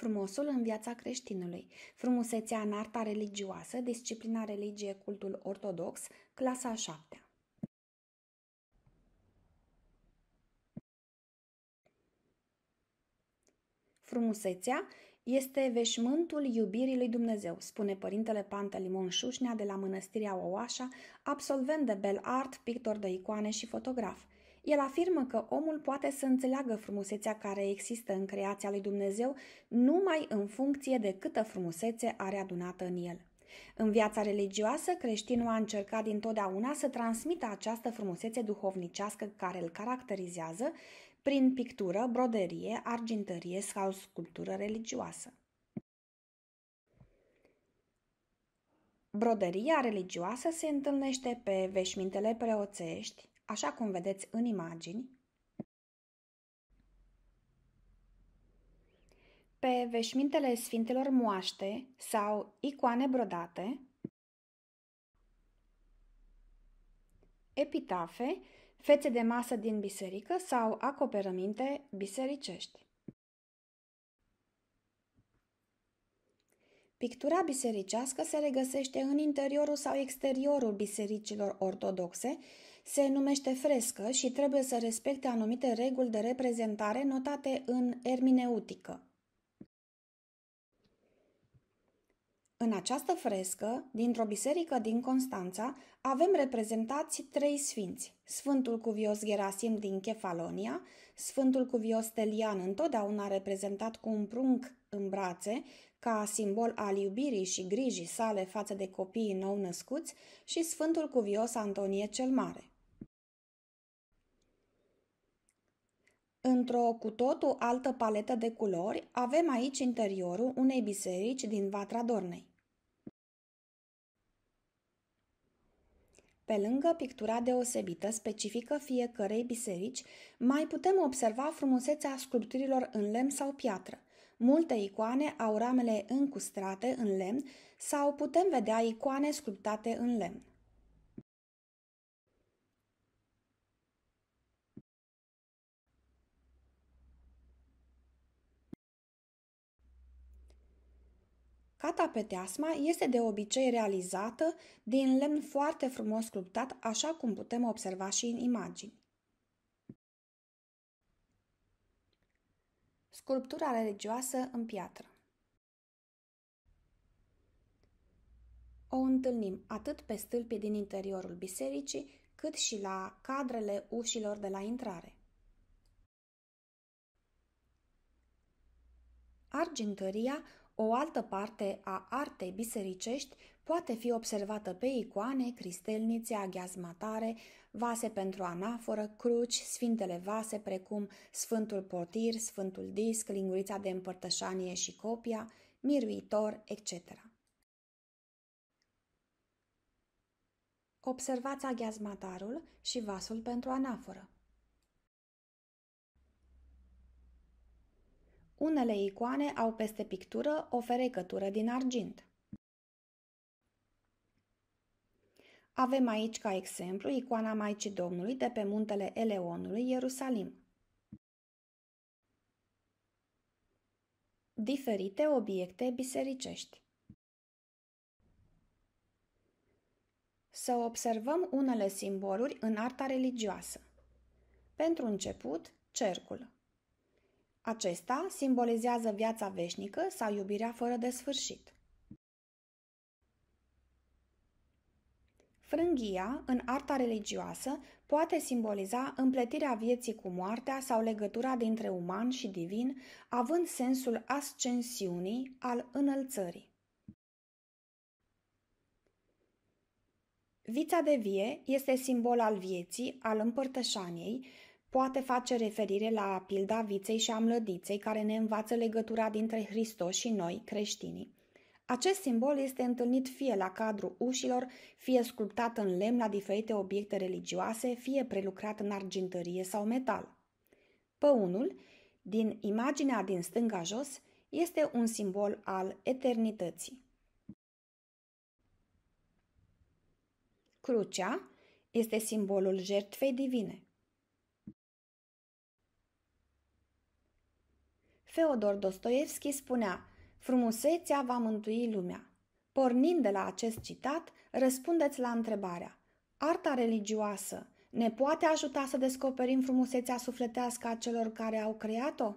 frumosul în viața creștinului, frumusețea în arta religioasă, disciplina religie, cultul ortodox, clasa a șaptea. Frumusețea este veșmântul iubirii lui Dumnezeu, spune părintele Pantelimon Șușnea de la mănăstirea Oașa, absolvent de bel art, pictor de icoane și fotograf – el afirmă că omul poate să înțeleagă frumusețea care există în creația lui Dumnezeu numai în funcție de câtă frumusețe are adunată în el. În viața religioasă, creștinul a încercat dintotdeauna să transmită această frumusețe duhovnicească care îl caracterizează prin pictură, broderie, argintărie sau sculptură religioasă. Broderia religioasă se întâlnește pe veșmintele preoțești, așa cum vedeți în imagini, pe veșmintele sfintelor moaște sau icoane brodate, epitafe, fețe de masă din biserică sau acoperăminte bisericești. Pictura bisericească se regăsește în interiorul sau exteriorul bisericilor ortodoxe, se numește frescă și trebuie să respecte anumite reguli de reprezentare notate în ermineutică. În această frescă, dintr-o biserică din Constanța, avem reprezentați trei sfinți, Sfântul Cuvios Gerasim din Chefalonia, Sfântul Cuvios Telian întotdeauna reprezentat cu un prunc în brațe, ca simbol al iubirii și grijii sale față de copiii nou născuți, și Sfântul Cuvios Antonie cel Mare. Într-o cu totul altă paletă de culori, avem aici interiorul unei biserici din Vatra Dornei. Pe lângă pictura deosebită specifică fiecărei biserici, mai putem observa frumusețea sculpturilor în lemn sau piatră. Multe icoane au ramele încustrate în lemn sau putem vedea icoane sculptate în lemn. Cata pe teasma este de obicei realizată din lemn foarte frumos sculptat, așa cum putem observa și în imagini. Sculptura religioasă în piatră O întâlnim atât pe stâlpi din interiorul bisericii, cât și la cadrele ușilor de la intrare. Argintăria o altă parte a artei bisericești poate fi observată pe icoane, cristelnițe, aghiazmatare, vase pentru anaforă, cruci, sfintele vase precum Sfântul Portir, Sfântul Disc, lingurița de împărtășanie și copia, miruitor, etc. Observați aghiazmatarul și vasul pentru anaforă. Unele icoane au peste pictură o ferecătură din argint. Avem aici ca exemplu icoana Maicii Domnului de pe muntele Eleonului, Ierusalim. Diferite obiecte bisericești Să observăm unele simboluri în arta religioasă. Pentru început, cercul. Acesta simbolizează viața veșnică sau iubirea fără de sfârșit. Frânghia, în arta religioasă, poate simboliza împletirea vieții cu moartea sau legătura dintre uman și divin, având sensul ascensiunii al înălțării. Vița de vie este simbol al vieții, al împărtășaniei, Poate face referire la pilda viței și a mlădiței care ne învață legătura dintre Hristos și noi, creștinii. Acest simbol este întâlnit fie la cadrul ușilor, fie sculptat în lemn la diferite obiecte religioase, fie prelucrat în argintărie sau metal. Păunul, din imaginea din stânga jos, este un simbol al eternității. Crucea este simbolul jertfei divine. Feodor Dostoevski spunea, frumusețea va mântui lumea. Pornind de la acest citat, răspundeți la întrebarea, arta religioasă ne poate ajuta să descoperim frumusețea sufletească a celor care au creat-o?